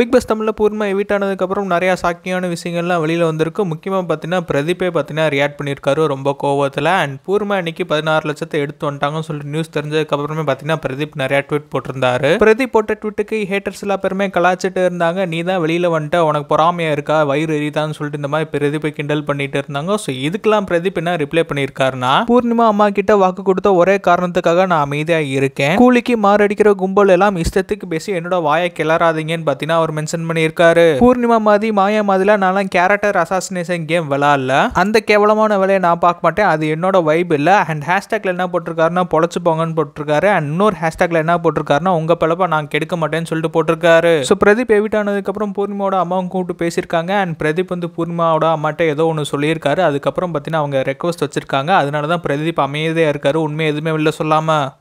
big pass தமிழில் பூர்வமாக எவிட் ஆனதுக்கப்புறம் நிறையா சாக்கியான விஷயங்கள்லாம் வெளியில் வந்திருக்கு முக்கியமாக பார்த்தீங்கன்னா பிரதீப்பே பார்த்தீங்கன்னா ரியாக்ட் பண்ணியிருக்காரு ரொம்ப கோவத்தில் அண்ட் பூர்மா இன்னைக்கு பதினாறு லட்சத்தை எடுத்து வந்துட்டாங்கன்னு சொல்லிட்டு நியூஸ் தெரிஞ்சதுக்கப்புறமே பார்த்தீங்கன்னா பிரதீப் நிறையா ட்வீட் போட்டிருந்தாரு பிரதீப் போட்ட ட்வீட்டுக்கு ஹேட்டர்ஸ் எல்லா பேருமே கலாச்சிட்டு இருந்தாங்க நீ தான் வெளியில் வந்துட்டு உனக்கு பொறாமையாக இருக்கா வயிறு எரிதான்னு சொல்லிட்டு இந்த மாதிரி பிரதீப்பை கிண்டல் பண்ணிட்டு இருந்தாங்க ஸோ இதுக்கெல்லாம் பிரதீப் என்ன ரிப்ளை பண்ணியிருக்காருன்னா பூர்ணிமா அம்மா கிட்ட வாக்கு கொடுத்த ஒரே காரணத்துக்காக நான் அமைதியாக இருக்கேன் கூலிக்கு மாரடிக்கிற கும்பல் எல்லாம் இஷ்டத்துக்கு பேசி என்னோட வாயை கிளறாதீங்கன்னு பார்த்தீங்கன்னா அவர் அவர் மென்ஷன் பண்ணியிருக்காரு பூர்ணிமா மாதிரி மாயா மாதிரிலாம் நான்லாம் கேரக்டர் அசாசினேஷன் கேம் விளாட்ல அந்த கேவலமான வேலையை நான் பார்க்க மாட்டேன் அது என்னோட வைப் இல்லை அண்ட் ஹேஷ்டேக்ல என்ன போட்டிருக்காருன்னா பொழைச்சு போங்கன்னு போட்டிருக்காரு அண்ட் இன்னொரு ஹேஷ்டேக்ல என்ன போட்டிருக்காருன்னா உங்க பிளப்ப நான் கெடுக்க மாட்டேன்னு சொல்லிட்டு போட்டிருக்காரு ஸோ பிரதீப் எவிட் ஆனதுக்கப்புறம் பூர்ணிமாவோட அம்மாவும் கூப்பிட்டு பேசியிருக்காங்க அண்ட் பிரதீப் வந்து பூர்ணிமாவோட அம்மாட்ட ஏதோ ஒன்று சொல்லியிருக்காரு அதுக்கப்புறம் பார்த்தீங்கன்னா அவங்க ரெக்வஸ்ட் வச்சிருக்காங்க அதனால தான் பிரதீப் அமைதியாக இருக்காரு உண்மை எதுவுமே இல்லை சொல்லாமல்